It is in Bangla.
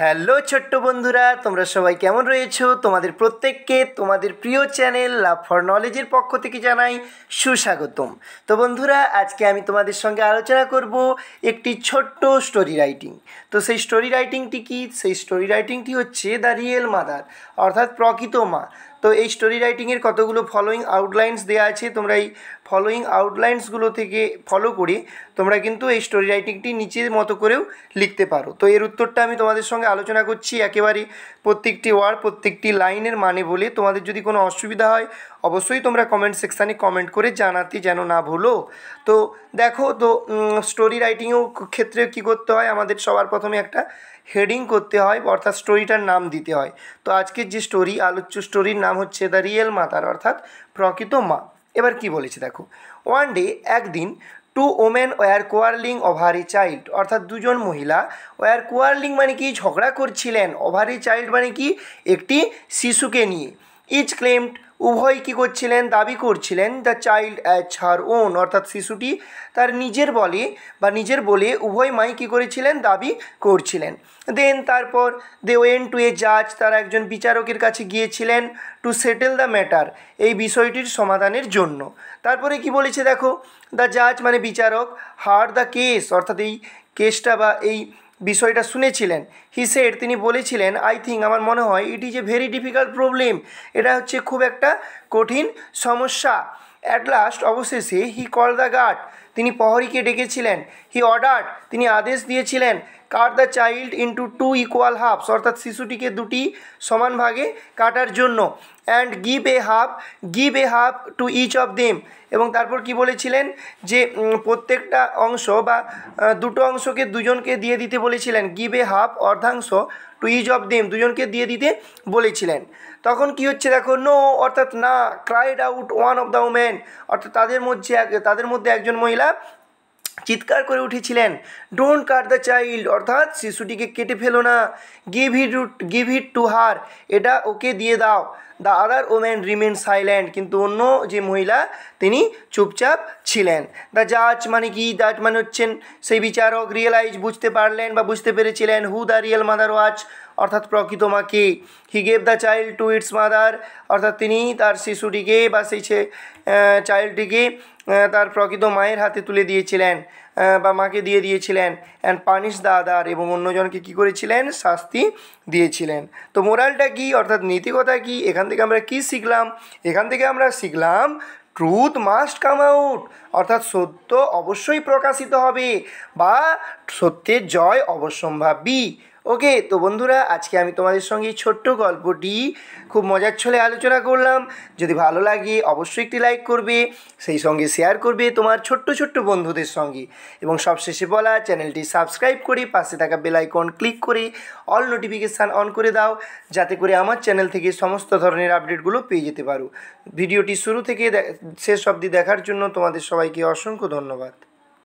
হ্যালো ছোট্ট বন্ধুরা তোমরা সবাই কেমন রয়েছো তোমাদের প্রত্যেককে তোমাদের প্রিয় চ্যানেল লাভ ফর নলেজের পক্ষ থেকে জানাই সুস্বাগতম তো বন্ধুরা আজকে আমি তোমাদের সঙ্গে আলোচনা করব একটি ছোট্ট স্টোরি রাইটিং তো সেই স্টোরি রাইটিংটি কী সেই স্টোরি রাইটিংটি হচ্ছে দ্য রিয়েল মাদার অর্থাৎ প্রকৃত মা তো এই স্টোরি রাইটিংয়ের কতগুলো ফলোয়িং আউটলাইন্স দেওয়া আছে তোমরা এই ফলোয়িং আউটলাইন্সগুলো থেকে ফলো করে তোমরা কিন্তু এই স্টোরি রাইটিংটি নিচের মতো করেও লিখতে পারো তো এর উত্তরটা আমি তোমাদের সঙ্গে আলোচনা করছি একেবারে প্রত্যেকটি ওয়ার্ড প্রত্যেকটি লাইনের মানে বলে তোমাদের যদি কোনো অসুবিধা হয় অবশ্যই তোমরা কমেন্ট সেকশানে কমেন্ট করে জানাতে যেন না ভুলো তো দেখো তো স্টোরি রাইটিংয়েও ক্ষেত্রে কি করতে হয় আমাদের সবার প্রথমে একটা হেডিং করতে হয় অর্থাৎ স্টোরিটার নাম দিতে হয় তো আজকের যে স্টোরি আলোচ্য স্টোরির নাম হচ্ছে দ্য রিয়েল মাতার অর্থাৎ প্রকৃত মা এবার কি বলেছে দেখো ওয়ান ডে একদিন two women were quarrelling over a child অর্থাৎ দুজন মহিলা ওয়ার কোয়ারলিং মানে কি ঝগড়া করছিলেন ওভারি চাইল্ড মানে কি একটি শিশুকে নিয়ে ইচ ক্লেমড উভয় কী করছিলেন দাবি করছিলেন the child as her own অর্থাৎ শিশুটি তার নিজের বলে বা নিজের বলে উভয় মাই কী করেছিলেন দাবি করছিলেন দেন তারপর দে ওয়েন টু এ জাজ তারা একজন বিচারকের কাছে গিয়েছিলেন টু সেটেল দ্য ম্যাটার এই বিষয়টির সমাধানের জন্য তারপরে কি বলেছে দেখো দ্য জাজ মানে বিচারক হার দ্য কেস অর্থাৎ এই কেসটা বা এই বিষয়টা শুনেছিলেন হি সেড তিনি বলেছিলেন আই থিঙ্ক আমার মনে হয় it is a very difficult problem এটা হচ্ছে খুব একটা কঠিন সমস্যা অ্যাট লাস্ট অবশেষে হি কল দ্য গার্ড তিনি প্রহরীকে ডেকেছিলেন হি অর্ডার তিনি আদেশ দিয়েছিলেন cut the child into two equal halves অর্থাৎ শিশুটিকে দুটি সমান ভাগে কাটার জন্য and give a half give a half to each of them এবং তারপর কি বলেছিলেন যে প্রত্যেকটা অংশ বা দুটো অংশকে দুজনকে দিয়ে দিতে বলেছিলেন গিভ এ হাফ অর্ধাংশ টু ইজ অফ দেম দুজনকে দিয়ে দিতে বলেছিলেন তখন কি হচ্ছে দেখো নো অর্থাৎ না cried out one of the women অর্থাৎ তাদের মধ্যে তাদের মধ্যে একজন মহিলা চিৎকার করে উঠেছিলেন ডোন্ট কাট দ্য চাইল্ড অর্থাৎ শিশুটিকে কেটে ফেলো না give it give it to her এটা ওকে দিয়ে দাও the other women remain silent কিন্তু অন্য যে মহিলা তিনি চুপচাপ ছিলেন দ্য জাজ মানে কি জাজ মানে হচ্ছেন সেই বিচারক রিয়েলাইজ বুঝতে পারলেন বা বুঝতে পেরেছিলেন who the real mother was অর্থাৎ প্রকৃত মা কে he gave the child to its mother অর্থাৎ তিনি তার শিশুটিকে বা সেই চাইল্ডটিকে তার প্রকৃত মায়ের হাতে তুলে দিয়েছিলেন বা মাকে দিয়ে দিয়েছিলেন অ্যান্ড পানিশ দা আদার এবং অন্যজনকে কি করেছিলেন শাস্তি দিয়েছিলেন তো মোরালটা কি অর্থাৎ নীতিকতা কি এখান থেকে আমরা কি শিখলাম এখান থেকে আমরা শিখলাম ট্রুথ মাস্ট কাম আউট অর্থাৎ সত্য অবশ্যই প্রকাশিত হবে বা সত্যের জয় অবশ্যম্ভাবী ওকে তো বন্ধুরা আজকে আমি তোমাদের সঙ্গে এই ছোট্ট গল্পটি খুব মজার ছলে আলোচনা করলাম যদি ভালো লাগে অবশ্যই একটি লাইক করবে সেই সঙ্গে শেয়ার করবে তোমার ছোট্ট ছোট্ট বন্ধুদের সঙ্গে এবং সবশেষে বলা চ্যানেলটি সাবস্ক্রাইব করে পাশে থাকা বেলাইকন ক্লিক করে অল নোটিফিকেশান অন করে দাও যাতে করে আমার চ্যানেল থেকে সমস্ত ধরনের আপডেটগুলো পেয়ে যেতে পারো ভিডিওটি শুরু থেকে শেষ অবধি দেখার জন্য তোমাদের সবাইকে অসংখ্য ধন্যবাদ